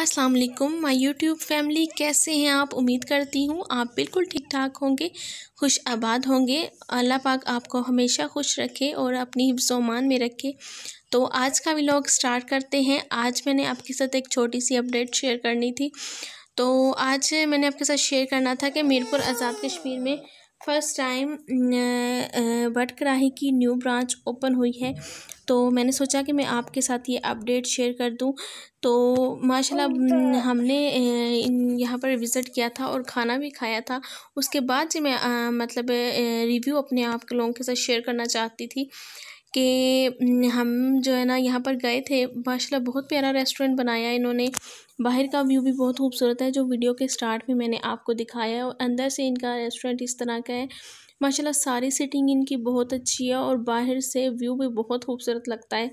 अस्सलाम वालेकुम my YouTube family कैसे हैं आप उम्मीद करती हूँ आप बिल्कुल ठीक ठाक होंगे खुश आबाद होंगे अल्लाह पाक आपको हमेशा खुश रखे और अपनी हिफ्जोमान में रखे तो आज का व्लॉग स्टार्ट करते हैं आज मैंने आपके साथ एक छोटी सी अपडेट शेयर करनी थी तो आज मैंने आपके साथ शेयर करना था कि मीरपुर आज़ाद कश्मीर में फ़र्स्ट टाइम भटकराही की न्यू ब्रांच ओपन हुई है तो मैंने सोचा कि मैं आपके साथ ये अपडेट शेयर कर दूं तो माशाल्लाह तो। हमने यहाँ पर विज़िट किया था और खाना भी खाया था उसके बाद जी मैं आ, मतलब रिव्यू अपने आप के लोगों के साथ शेयर करना चाहती थी कि हम जो है ना यहाँ पर गए थे माशाल्लाह बहुत प्यारा रेस्टोरेंट बनाया इन्होंने बाहर का व्यू भी बहुत खूबसूरत है जो वीडियो के स्टार्ट में मैंने आपको दिखाया है और अंदर से इनका रेस्टोरेंट इस तरह का है माशाल्लाह सारी सीटिंग इनकी बहुत अच्छी है और बाहर से व्यू भी बहुत खूबसूरत लगता है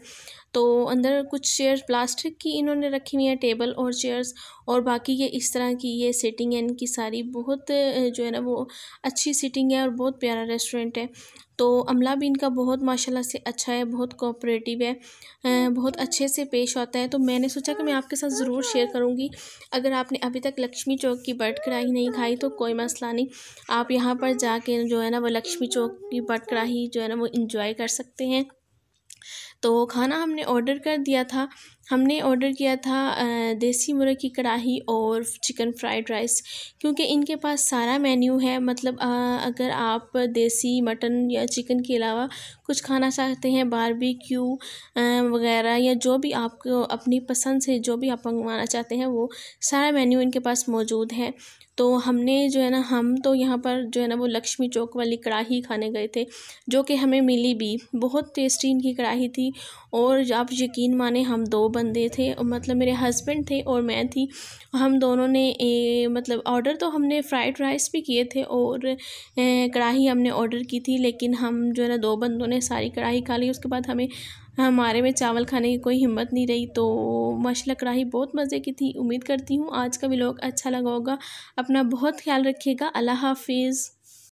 तो अंदर कुछ चेयर प्लास्टिक की इन्होंने रखी हुई है टेबल और चेयर्स और बाकी ये इस तरह की ये सेटिंग है इनकी सारी बहुत जो है ना वो अच्छी सेटिंग है और बहुत प्यारा रेस्टोरेंट है तो अमला भी इनका बहुत माशाल्लाह से अच्छा है बहुत कोऑपरेटिव है बहुत अच्छे से पेश आता है तो मैंने सोचा कि मैं आपके साथ ज़रूर शेयर करूँगी अगर आपने अभी तक लक्ष्मी चौक की बर्ड कढ़ाई नहीं खाई तो कोई मसला नहीं आप यहाँ पर जाके जो है ना वो लक्ष्मी चौक की बर्ड कढ़ाई जो है ना वो इंजॉय कर सकते हैं तो खाना हमने ऑर्डर कर दिया था हमने ऑर्डर किया था देसी मुर्ग की कढ़ाई और चिकन फ्राइड राइस क्योंकि इनके पास सारा मेन्यू है मतलब अगर आप देसी मटन या चिकन के अलावा कुछ खाना चाहते हैं बारबेक्यू वगैरह या जो भी आपको अपनी पसंद से जो भी आप मंगवाना चाहते हैं वो सारा मेन्यू इनके पास मौजूद है तो हमने जो है ना हम तो यहाँ पर जो है ना वो लक्ष्मी चौक वाली कढ़ाई खाने गए थे जो कि हमें मिली भी बहुत टेस्टी इनकी कढ़ाई थी और आप यकीन माने हम दो बंदे थे मतलब मेरे हस्बैंड थे और मैं थी हम दोनों ने ए, मतलब ऑर्डर तो हमने फ्राइड राइस भी किए थे और कढ़ाई हमने ऑर्डर की थी लेकिन हम जो है ना दो बंदों ने सारी कढ़ाई खा ली उसके बाद हमें हमारे में चावल खाने की कोई हिम्मत नहीं रही तो मशला कढ़ाई बहुत मज़े की थी उम्मीद करती हूँ आज का भी लोग अच्छा लगा होगा अपना बहुत ख्याल रखिएगा अल्लाह हाफिज़